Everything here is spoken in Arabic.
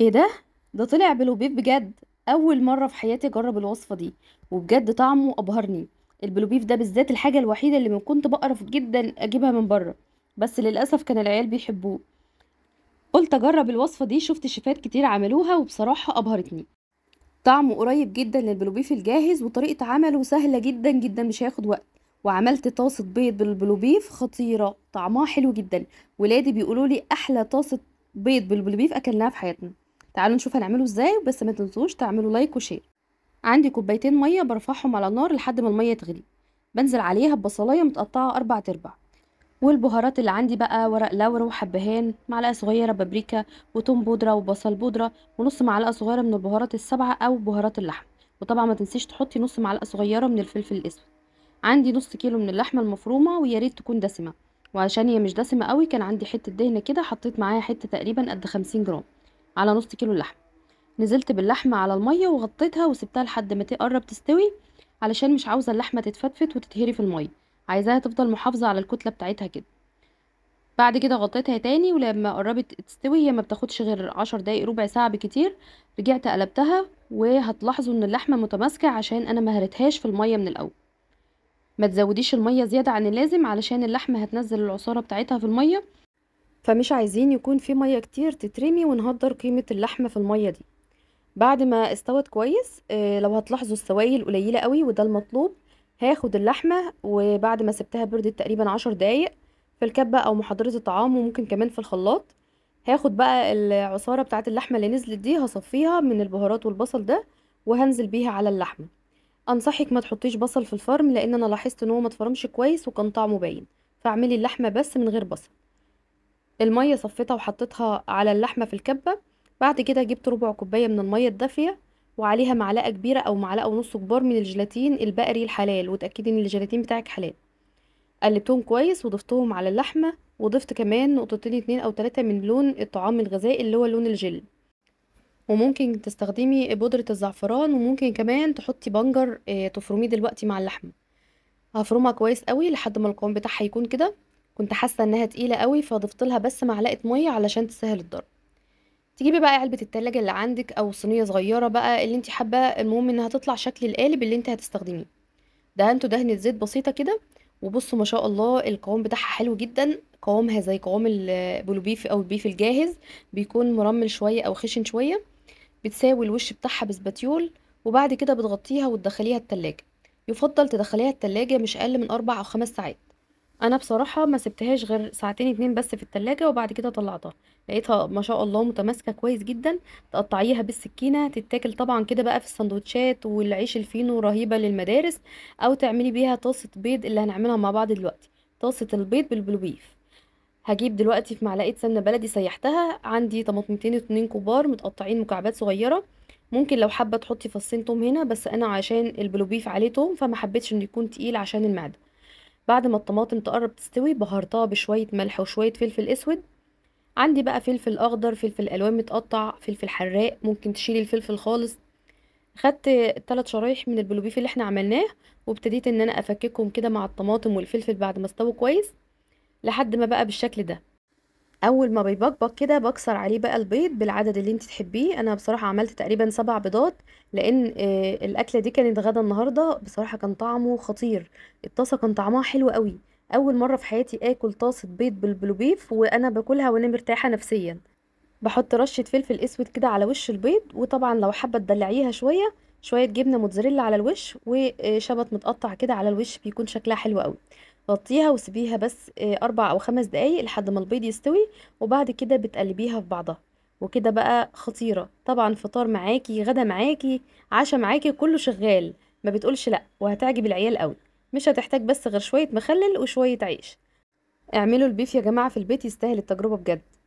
ايه ده ده طلع بلوبيب بجد اول مره في حياتي اجرب الوصفه دي وبجد طعمه ابهرني البلوبيف ده بالذات الحاجه الوحيده اللي من كنت بقرف جدا اجيبها من بره بس للاسف كان العيال بيحبوه قلت اجرب الوصفه دي شفت شيفات كتير عملوها وبصراحه ابهرتني طعمه قريب جدا للبلوبيف الجاهز وطريقه عمله سهله جدا جدا مش هياخد وقت وعملت طاسه بيض بالبلوبيف خطيره طعمها حلو جدا ولادي بيقولوا لي احلى طاسه بيض بالبلوبيف اكلناها في حياتنا تعالوا نشوف هنعمله ازاي بس ما تنسوش تعملوا لايك وشير عندي كوبايتين ميه برفعهم على النار لحد ما الميه تغلي بنزل عليها ببصلايه متقطعه اربع ارباع والبهارات اللي عندي بقى ورق لورا وحبهان معلقه صغيره بابريكا وتوم بودره وبصل بودره ونص معلقه صغيره من البهارات السبعه او بهارات اللحم وطبعا ما تنسيش تحطي نص معلقه صغيره من الفلفل الاسود عندي نص كيلو من اللحمه المفرومه ويا تكون دسمه وعشان هي مش دسمه قوي كان عندي حته دهنه كده حطيت معاها حته تقريبا قد 50 جرام على نص كيلو اللحمه نزلت باللحمه على الميه وغطيتها وسبتها لحد ما تقرب تستوي علشان مش عاوزه اللحمه تتفتفت وتتهري في الميه عايزاها تفضل محافظه على الكتله بتاعتها كده بعد كده غطيتها تاني ولما قربت تستوي هي ما بتاخدش غير عشر دقايق ربع ساعه بكتير رجعت قلبتها وهتلاحظوا ان اللحمه متماسكه عشان انا مهرتهاش في الميه من الاول ما تزوديش الميه زياده عن اللازم علشان اللحمه هتنزل العصاره بتاعتها في الميه فمش عايزين يكون في ميه كتير تترمي ونهدر قيمه اللحمه في الميه دي بعد ما استوت كويس آه، لو هتلاحظوا السوائل قليله قوي وده المطلوب هاخد اللحمه وبعد ما سبتها بردت تقريبا عشر دقايق في الكبه او محضره الطعام وممكن كمان في الخلاط هاخد بقى العصاره بتاعه اللحمه اللي نزلت دي هصفيها من البهارات والبصل ده وهنزل بيها على اللحمه انصحك ما تحطيش بصل في الفرن لان انا لاحظت ان هو ما كويس وكان طعمه باين فاعملي اللحمه بس من غير بصل المية صفيتها وحطيتها على اللحمة في الكبة بعد كده جبت ربع كوباية من المية الدافية وعليها معلقة كبيرة أو معلقة ونص كبار من الجيلاتين البقري الحلال وتأكدي إن الجيلاتين بتاعك حلال قلبتهم كويس وضفتهم على اللحمة وضفت كمان نقطتين اتنين أو تلاتة من لون الطعام الغذائي اللي هو لون الجل وممكن تستخدمي بودرة الزعفران وممكن كمان تحطي بنجر آه، تفرميه دلوقتي مع اللحمة هفرمها كويس قوي لحد ما القوام بتاعها يكون كده كنت حاسه انها تقيله قوي فضفت لها بس معلقه ميه علشان تسهل الضرب تجيبي بقى علبه التلاجة اللي عندك او صينيه صغيره بقى اللي انت حابه المهم انها تطلع شكل القالب اللي انت هتستخدميه دهنته دهنه زيت بسيطه كده وبصوا ما شاء الله القوام بتاعها حلو جدا قوامها زي قوام البلوبيف او البيف الجاهز بيكون مرمل شويه او خشن شويه بتساوي الوش بتاعها بسباتيول وبعد كده بتغطيها وتدخليها التلاجة يفضل تدخليها التلاجة مش اقل من اربع او خمس ساعات انا بصراحه ما سبتهاش غير ساعتين اتنين بس في التلاجة وبعد كده طلعتها لقيتها ما شاء الله متماسكه كويس جدا تقطعيها بالسكينه تتاكل طبعا كده بقى في السندوتشات والعيش الفينو رهيبه للمدارس او تعملي بيها طاسه بيض اللي هنعملها مع بعض دلوقتي طاسه البيض بالبلوبيف هجيب دلوقتي في معلقه سمنه بلدي سيحتها عندي طماطمتين اتنين كبار متقطعين مكعبات صغيره ممكن لو حابه تحطي فصين توم هنا بس انا عشان البلوبيف عليه توم فما حبيتش انه يكون تقيل عشان المعده بعد ما الطماطم تقرب تستوي بهرتها بشويه ملح وشويه فلفل اسود عندي بقى فلفل اخضر فلفل الوان متقطع فلفل حراق ممكن تشيلي الفلفل خالص خدت ثلاث شرايح من البلوبيف اللي احنا عملناه وابتديت ان انا افككهم كده مع الطماطم والفلفل بعد ما استووا كويس لحد ما بقى بالشكل ده اول ما بيبقبق كده بكسر عليه بقى البيض بالعدد اللي انت تحبيه انا بصراحه عملت تقريبا سبع بيضات لان آه، الاكله دي كانت غدا النهارده بصراحه كان طعمه خطير الطاسه كان طعمها حلو قوي اول مره في حياتي اكل طاسه بيض بالبلوبيف وانا باكلها وانا مرتاحه نفسيا بحط رشه فلفل اسود كده على وش البيض وطبعا لو حابه تدلعيها شويه شويه جبنه موتزاريلا على الوش وشبت آه، متقطع كده على الوش بيكون شكلها حلو قوي غطيها وسيبيها بس آه، أربع أو خمس دقايق لحد ما البيض يستوي وبعد كده بتقلبيها في بعضها وكده بقى خطيرة طبعا فطار معاكي غدا معاكي عشا معاكي كله شغال ما بتقولش لأ وهتعجب العيال قوي مش هتحتاج بس غير شوية مخلل وشوية عيش اعملوا البيف يا جماعة في البيت يستاهل التجربة بجد